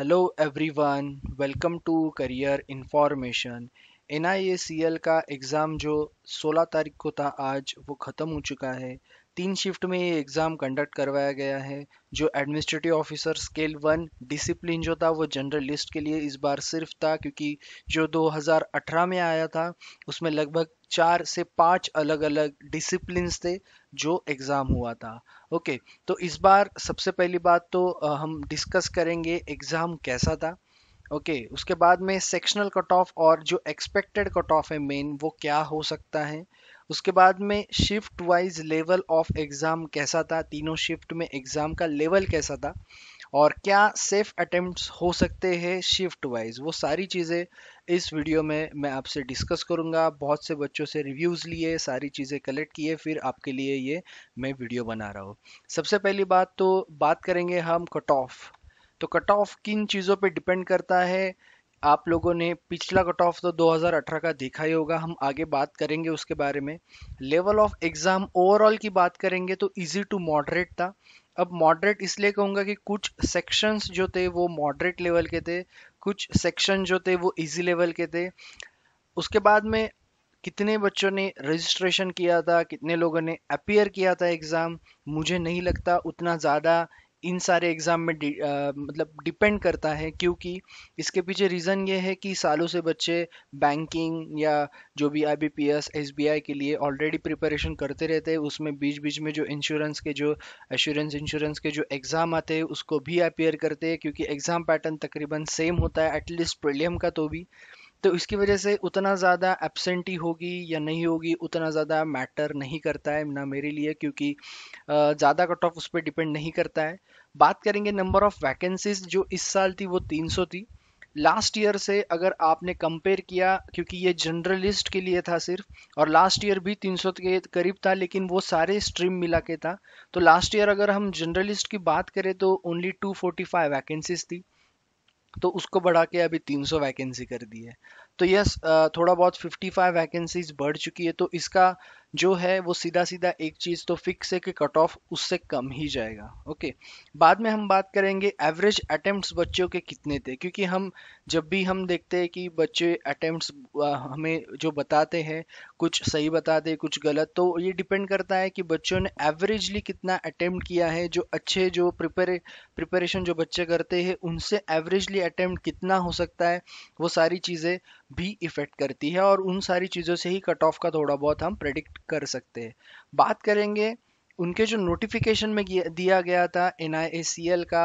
hello everyone welcome to career information एन का exam जो 16 तारीख को था आज वो ख़त्म हो चुका है तीन शिफ्ट में ये एग्ज़ाम कंडक्ट करवाया गया है जो administrative officer scale one discipline जो था वो जनरल लिस्ट के लिए इस बार सिर्फ था क्योंकि जो 2018 में आया था उसमें लगभग चार से पांच अलग अलग डिसिप्लिन थे जो एग्ज़ाम हुआ था ओके तो इस बार सबसे पहली बात तो हम डिस्कस करेंगे एग्ज़ाम कैसा था ओके okay, उसके बाद में सेक्शनल कट ऑफ और जो एक्सपेक्टेड कट ऑफ है मेन वो क्या हो सकता है उसके बाद में shift wise level of exam कैसा था तीनों शिफ्ट में एग्ज़ाम का लेवल कैसा था और क्या सेफ अटेम्प्ट हो सकते हैं शिफ्ट वाइज वो सारी चीज़ें इस वीडियो में मैं आपसे डिस्कस करूंगा बहुत से बच्चों से रिव्यूज़ लिए सारी चीज़ें कलेक्ट किए फिर आपके लिए ये मैं वीडियो बना रहा हूँ सबसे पहली बात तो बात करेंगे हम कट ऑफ तो कट ऑफ किन चीज़ों पे डिपेंड करता है आप लोगों ने पिछला कट ऑफ तो 2018 का देखा ही होगा हम आगे बात करेंगे उसके बारे में लेवल ऑफ एग्जाम ओवरऑल की बात करेंगे तो इजी टू मॉडरेट था अब मॉडरेट इसलिए कहूँगा कि कुछ सेक्शंस जो थे वो मॉडरेट लेवल के थे कुछ सेक्शन जो थे वो इजी लेवल के थे उसके बाद में कितने बच्चों ने रजिस्ट्रेशन किया था कितने लोगों ने अपियर किया था एग्ज़ाम मुझे नहीं लगता उतना ज़्यादा इन सारे एग्ज़ाम में आ, मतलब डिपेंड करता है क्योंकि इसके पीछे रीज़न ये है कि सालों से बच्चे बैंकिंग या जो भी I B P S S B I के लिए ऑलरेडी प्रिपरेशन करते रहते हैं उसमें बीच बीच में जो इंश्योरेंस के जो एश्योरेंस इंश्योरेंस के जो एग्ज़ाम आते हैं उसको भी अपेयर करते हैं क्योंकि एग्ज़ाम पैटर्न तकरीबन सेम होता है एटलीस्ट प्रिलियम का तो भी तो इसकी वजह से उतना ज़्यादा एबसेंटी होगी या नहीं होगी उतना ज़्यादा मैटर नहीं करता है ना मेरे लिए क्योंकि ज़्यादा कट ऑफ उस पर डिपेंड नहीं करता है बात करेंगे नंबर ऑफ़ वैकेंसीज जो इस साल थी वो 300 थी लास्ट ईयर से अगर आपने कंपेयर किया क्योंकि ये जर्नलिस्ट के लिए था सिर्फ और लास्ट ईयर भी 300 के करीब था लेकिन वो सारे स्ट्रीम मिला के था तो लास्ट ईयर अगर हम जर्नलिस्ट की बात करें तो ओनली 245 वैकेंसीज थी तो उसको बढ़ा के अभी 300 वैकेंसी कर दी है तो यस थोड़ा बहुत 55 वैकेंसीज बढ़ चुकी है तो इसका जो है वो सीधा सीधा एक चीज़ तो फिक्स है कि कट ऑफ उससे कम ही जाएगा ओके बाद में हम बात करेंगे एवरेज अटेम्प्ट्स बच्चों के कितने थे क्योंकि हम जब भी हम देखते हैं कि बच्चे अटेम्प्ट्स हमें जो बताते हैं कुछ सही बताते हैं कुछ गलत तो ये डिपेंड करता है कि बच्चों ने एवरेजली कितना अटेम्प्ट किया है जो अच्छे जो प्रिपेरे प्रिपरेशन जो बच्चे करते हैं उनसे एवरेजली अटेम्प्ट कितना हो सकता है वो सारी चीज़ें भी इफ़ेक्ट करती है और उन सारी चीज़ों से ही कट ऑफ का थोड़ा बहुत हम प्रेडिक्ट कर सकते हैं बात करेंगे उनके जो नोटिफिकेशन में दिया गया था एन का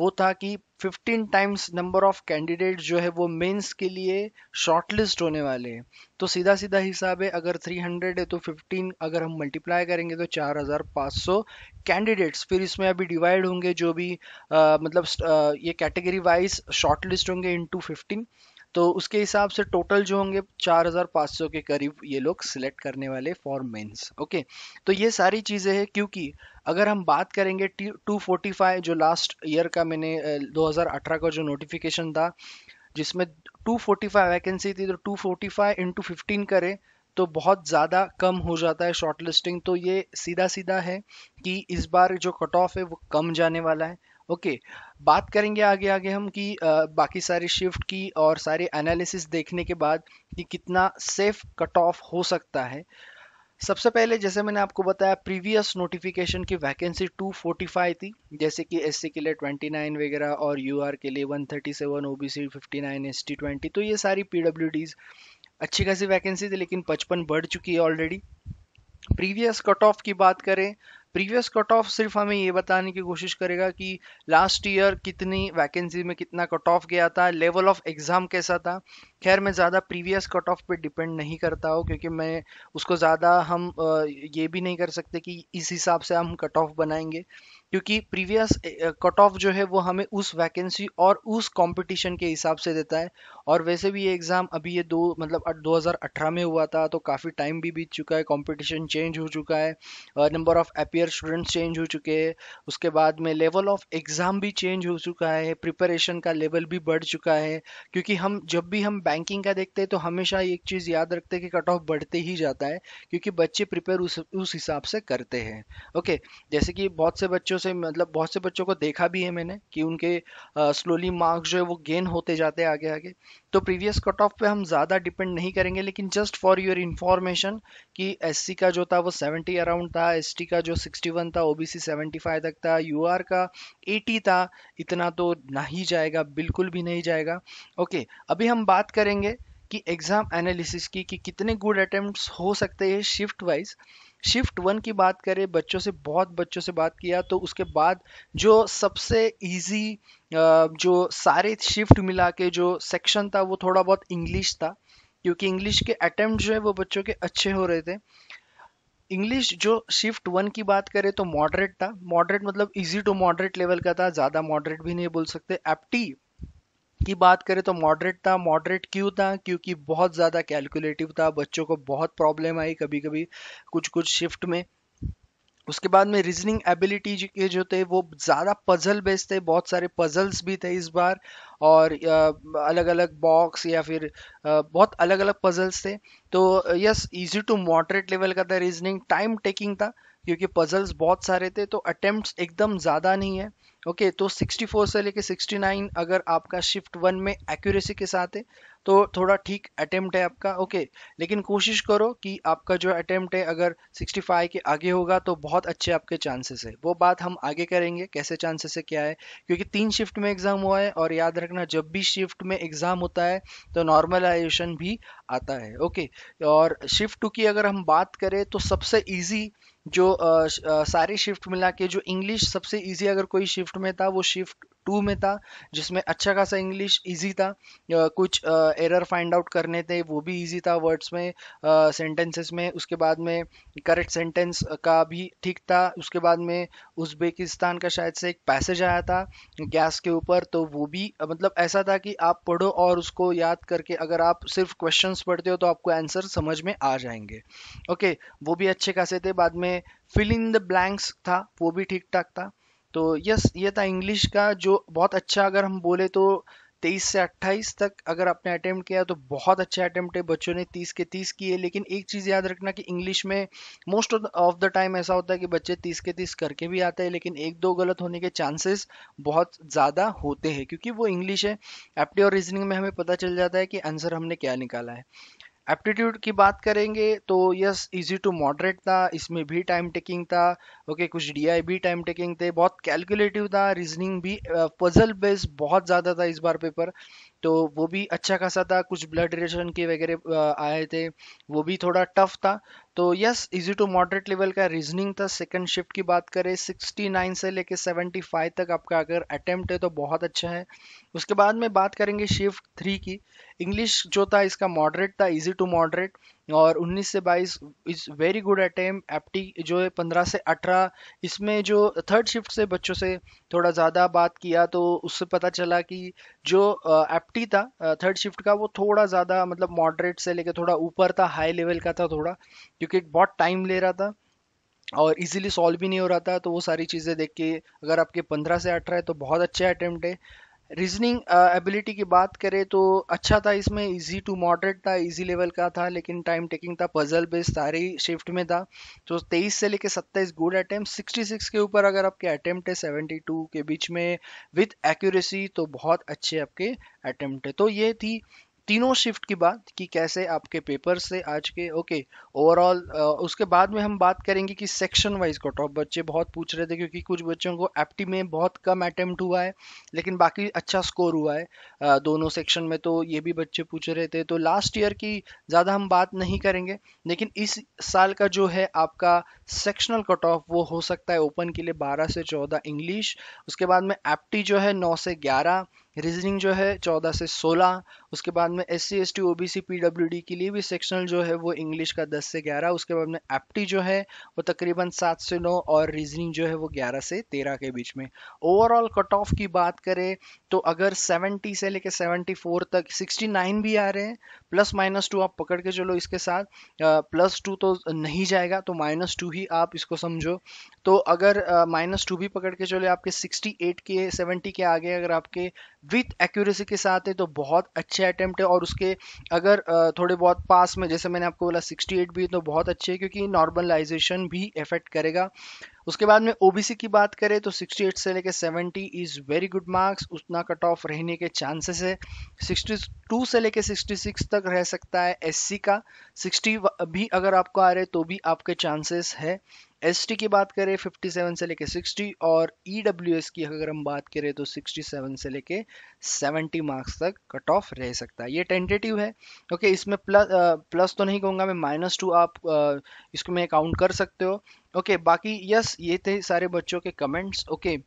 वो था कि 15 टाइम्स नंबर ऑफ कैंडिडेट जो है वो मेंस के लिए शॉर्टलिस्ट होने वाले हैं तो सीधा सीधा हिसाब है अगर 300 है तो 15 अगर हम मल्टीप्लाई करेंगे तो 4500 कैंडिडेट्स फिर इसमें अभी डिवाइड होंगे जो भी आ, मतलब आ, ये कैटेगरी वाइज शॉर्टलिस्ट होंगे इनटू 15 तो उसके हिसाब से टोटल जो होंगे 4500 के करीब ये लोग सिलेक्ट करने वाले फॉर मेंस ओके तो ये सारी चीज़ें हैं क्योंकि अगर हम बात करेंगे 245 जो लास्ट ईयर का मैंने 2018 का जो नोटिफिकेशन था जिसमें 245 वैकेंसी थी तो 245 इंटू 15 करें तो बहुत ज़्यादा कम हो जाता है शॉर्ट लिस्टिंग तो ये सीधा सीधा है कि इस बार जो कट ऑफ है वो कम जाने वाला है ओके okay, बात करेंगे आगे आगे हम कि बाकी सारे शिफ्ट की और सारे एनालिसिस देखने के बाद कि कितना सेफ कट ऑफ हो सकता है सबसे पहले जैसे मैंने आपको बताया प्रीवियस नोटिफिकेशन की वैकेंसी 245 थी जैसे कि एस के लिए 29 वगैरह और यू के लिए 137 ओबीसी 59 एसटी 20 तो ये सारी पी अच्छी खासी वैकेंसी थी लेकिन 55 बढ़ चुकी है ऑलरेडी प्रीवियस कट ऑफ की बात करें प्रीवियस कट ऑफ सिर्फ हमें ये बताने की कोशिश करेगा कि लास्ट ईयर कितनी वैकेंसी में कितना कट ऑफ गया था लेवल ऑफ एग्ज़ाम कैसा था खैर मैं ज़्यादा प्रीवियस कट ऑफ पे डिपेंड नहीं करता हूँ क्योंकि मैं उसको ज़्यादा हम ये भी नहीं कर सकते कि इस हिसाब से हम कट ऑफ बनाएंगे क्योंकि प्रीवियस कट ऑफ जो है वो हमें उस वैकेंसी और उस कंपटीशन के हिसाब से देता है और वैसे भी ये एग्ज़ाम अभी ये दो मतलब 2018 में हुआ था तो काफ़ी टाइम भी बीत चुका है कंपटीशन चेंज हो चुका है number of appear students change हो चुके हैं उसके बाद में लेवल ऑफ एग्ज़ाम भी चेंज हो चुका है प्रिपरेशन का लेवल भी बढ़ चुका है क्योंकि हम जब भी हम बैंकिंग का देखते हैं तो हमेशा एक चीज़ याद रखते हैं कि कट ऑफ बढ़ते ही जाता है क्योंकि बच्चे प्रिपेयर उस उस हिसाब से करते हैं ओके जैसे कि बहुत से बच्चों बच्चों से मतलब बहुत से बच्चों को देखा भी है मैंने कि उनके स्लोली मार्क्स जो है वो गेन होते जाते हैं आगे आगे तो प्रीवियस कट ऑफ पे हम ज़्यादा डिपेंड नहीं करेंगे लेकिन जस्ट फॉर योर इन्फॉर्मेशन कि एस का जो था वो सेवेंटी अराउंड था एस का जो सिक्सटी था ओ बी तक था यू का एटी था इतना तो नहीं जाएगा बिल्कुल भी नहीं जाएगा ओके अभी हम बात करेंगे कि एग्ज़ाम एनालिसिस की कि कितने गुड अटेम्प्ट हो सकते हैं शिफ्ट वाइज शिफ्ट वन की बात करें बच्चों से बहुत बच्चों से बात किया तो उसके बाद जो सबसे इजी जो सारे शिफ्ट मिला के जो सेक्शन था वो थोड़ा बहुत इंग्लिश था क्योंकि इंग्लिश के अटेम्प्ट जो है वो बच्चों के अच्छे हो रहे थे इंग्लिश जो शिफ्ट वन की बात करें तो मॉडरेट था मॉडरेट मतलब इजी टू मॉडरेट लेवल का था ज़्यादा मॉडरेट भी नहीं बोल सकते एप्टी की बात करें तो मॉडरेट था मॉडरेट क्यों था क्योंकि बहुत ज़्यादा कैलकुलेटिव था बच्चों को बहुत प्रॉब्लम आई कभी कभी कुछ कुछ शिफ्ट में उसके बाद में रीजनिंग एबिलिटी के जो थे वो ज़्यादा पजल बेस्ड थे बहुत सारे पजल्स भी थे इस बार और अलग अलग बॉक्स या फिर बहुत अलग अलग पजल्स थे तो yes easy to moderate level का था रीजनिंग टाइम टेकिंग था क्योंकि पजल्स बहुत सारे थे तो अटेम्प्ट एकदम ज़्यादा नहीं है ओके तो 64 से लेके 69 अगर आपका शिफ्ट वन में एक्यूरेसी के साथ है तो थोड़ा ठीक अटेम्प्ट है आपका ओके लेकिन कोशिश करो कि आपका जो अटेम्प्ट है अगर 65 के आगे होगा तो बहुत अच्छे आपके चांसेस है वो बात हम आगे करेंगे कैसे चांसेस है क्या है क्योंकि तीन शिफ्ट में एग्ज़ाम हुआ है और याद रखना जब भी शिफ्ट में एग्ज़ाम होता है तो नॉर्मलाइजेशन भी आता है ओके और शिफ्ट टू की अगर हम बात करें तो सबसे ईजी जो आ, आ, सारी शिफ्ट मिला के जो इंग्लिश सबसे इजी अगर कोई शिफ्ट में था वो शिफ्ट टू में था जिसमें अच्छा खासा इंग्लिश इजी था कुछ एरर फाइंड आउट करने थे वो भी इजी था वर्ड्स में सेंटेंसेस में उसके बाद में करेक्ट सेंटेंस का भी ठीक था उसके बाद में उज्बेकिस्तान का शायद से एक पैसेज आया था गैस के ऊपर तो वो भी मतलब ऐसा था कि आप पढ़ो और उसको याद करके अगर आप सिर्फ क्वेश्चन पढ़ते हो तो आपको आंसर समझ में आ जाएंगे ओके वो भी अच्छे खासे थे बाद में फिल इन द ब्लैंक्स था वो भी ठीक ठाक था तो यस ये था इंग्लिश का जो बहुत अच्छा अगर हम बोले तो तेईस से अट्ठाईस तक अगर आपने अटेम्प्ट किया तो बहुत अच्छे अटेम्प्ट है बच्चों ने तीस के तीस किए लेकिन एक चीज़ याद रखना कि इंग्लिश में मोस्ट ऑफ द टाइम ऐसा होता है कि बच्चे तीस के तीस करके भी आते हैं लेकिन एक दो गलत होने के चांसेस बहुत ज़्यादा होते हैं क्योंकि वो इंग्लिश है एप्टी और रीजनिंग में हमें पता चल जाता है कि आंसर हमने क्या निकाला है एप्टीट्यूड की बात करेंगे तो यस इजी टू मॉडरेट था इसमें भी टाइम टेकिंग था ओके कुछ डी भी टाइम टेकिंग थे बहुत कैलकुलेटिव था रीजनिंग भी पजल बेस बहुत ज़्यादा था इस बार पेपर तो वो भी अच्छा खासा था कुछ ब्लड रिलेशन के वगैरह आए थे वो भी थोड़ा टफ था तो yes easy to moderate level का रीजनिंग था सेकंड शिफ्ट की बात करें 69 से लेके 75 तक आपका अगर अटेम्प्ट है तो बहुत अच्छा है उसके बाद में बात करेंगे शिफ्ट थ्री की इंग्लिश जो था इसका मॉडरेट था इजी टू मॉडरेट और 19 से 22 इज वेरी गुड अटेम एप्टी जो है 15 से 18 इसमें जो थर्ड शिफ्ट से बच्चों से थोड़ा ज़्यादा बात किया तो उससे पता चला कि जो एप्टी था थर्ड शिफ्ट का वो थोड़ा ज़्यादा मतलब मॉडरेट से लेकर थोड़ा ऊपर था हाई लेवल का था थोड़ा क्योंकि बहुत टाइम ले रहा था और इजीली सॉल्व भी नहीं हो रहा था तो वो सारी चीज़ें देख के अगर आपके पंद्रह से अठारह है तो बहुत अच्छे अटैम्प्ट है रीजनिंग एबिलिटी uh, की बात करें तो अच्छा था इसमें इजी टू मॉडरेट था इजी लेवल का था लेकिन टाइम टेकिंग था पजल बेस्ड सारी शिफ्ट में था तो 23 से लेके 27 गुड अटेम्प्ट 66 के ऊपर अगर आपके अटेम्प्ट है 72 के बीच में विथ एक्यूरेसी तो बहुत अच्छे आपके अटेम्प्ट है तो ये थी तीनों शिफ्ट की बात कि कैसे आपके पेपर से आज के ओके ओवरऑल उसके बाद में हम बात करेंगे कि सेक्शन वाइज कट ऑफ बच्चे बहुत पूछ रहे थे क्योंकि कुछ बच्चों को एप्टी में बहुत कम अटेम्प्ट हुआ है लेकिन बाकी अच्छा स्कोर हुआ है दोनों सेक्शन में तो ये भी बच्चे पूछ रहे थे तो लास्ट ईयर की ज़्यादा हम बात नहीं करेंगे लेकिन इस साल का जो है आपका सेक्शनल कट ऑफ वो हो सकता है ओपन के लिए बारह से चौदह इंग्लिश उसके बाद में एप्टी जो है नौ से ग्यारह रीजनिंग जो है चौदह से सोलह उसके बाद में S C S T O B C P W D के लिए भी सेक्शनल जो है वो इंग्लिश का दस से ग्यारह उसके बाद में एप्टी जो है वो तकरीबन सात से नौ और रीजनिंग जो है वो ग्यारह से तेरह के बीच में ओवरऑल कट ऑफ की बात करें तो अगर सेवेंटी से लेकर सेवेंटी फोर तक सिक्सटी नाइन भी आ रहे हैं प्लस माइनस टू आप पकड़ के चलो इसके साथ प्लस टू तो नहीं जाएगा तो माइनस टू ही आप इसको समझो तो अगर माइनस टू भी पकड़ के चलो आपके सिक्सटी एट के सेवेंटी के आगे अगर आपके विथ एक्यूरेसी के साथ है तो बहुत अच्छे अटैम्प्ट है और उसके अगर थोड़े बहुत पास में जैसे मैंने आपको बोला 68 भी है तो बहुत अच्छे है क्योंकि नॉर्मलाइजेशन भी इफेक्ट करेगा उसके बाद में ओबीसी की बात करें तो 68 से लेकर 70 इज वेरी गुड मार्क्स उतना कट ऑफ रहने के चांसेस है 62 से लेकर 66 तक रह सकता है एससी का 60 भी अगर आपको आ रहे तो भी आपके चांसेस है एसटी की बात करें 57 से लेके 60 और ईडब्ल्यूएस e की अगर हम बात करें तो 67 से लेके 70 मार्क्स तक कट ऑफ रह सकता है ये टेंटेटिव है ओके इसमें प्लस प्लस uh, तो नहीं कहूँगा मैं माइनस टू आप uh, इसको में काउंट कर सकते हो ओके okay, बाकी यस ये थे सारे बच्चों के कमेंट्स ओके okay,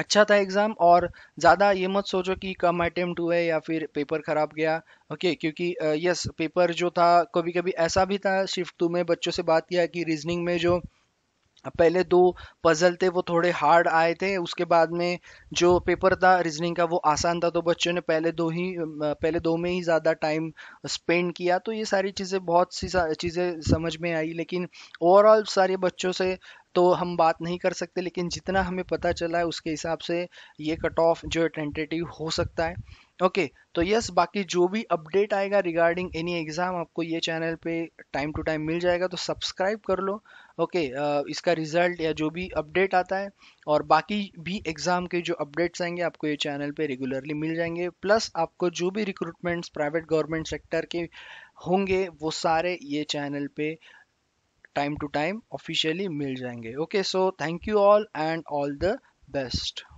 अच्छा था एग्ज़ाम और ज़्यादा ये मत सोचो कि कम अटेम्प्ट हुए या फिर पेपर ख़राब गया ओके okay, क्योंकि यस uh, पेपर जो था कभी कभी ऐसा भी था शिफ्ट टू में बच्चों से बात किया कि रीजनिंग में जो पहले दो पजल थे वो थोड़े हार्ड आए थे उसके बाद में जो पेपर था रीजनिंग का वो आसान था तो बच्चों ने पहले दो ही पहले दो में ही ज़्यादा टाइम स्पेंड किया तो ये सारी चीज़ें बहुत सी चीज़ें समझ में आई लेकिन ओवरऑल सारे बच्चों से तो हम बात नहीं कर सकते लेकिन जितना हमें पता चला है उसके हिसाब से ये कट ऑफ जो है टेंटेटिव हो सकता है ओके okay, तो यस बाकी जो भी अपडेट आएगा रिगार्डिंग एनी एग्ज़ाम आपको ये चैनल पे टाइम टू टाइम मिल जाएगा तो सब्सक्राइब कर लो ओके okay, uh, इसका रिजल्ट या जो भी अपडेट आता है और बाकी भी एग्ज़ाम के जो अपडेट्स आएंगे आपको ये चैनल पे रेगुलरली मिल जाएंगे प्लस आपको जो भी रिक्रूटमेंट्स प्राइवेट गवर्नमेंट सेक्टर के होंगे वो सारे ये चैनल पे टाइम टू टाइम ऑफिशियली मिल जाएंगे okay so thank you all and all the best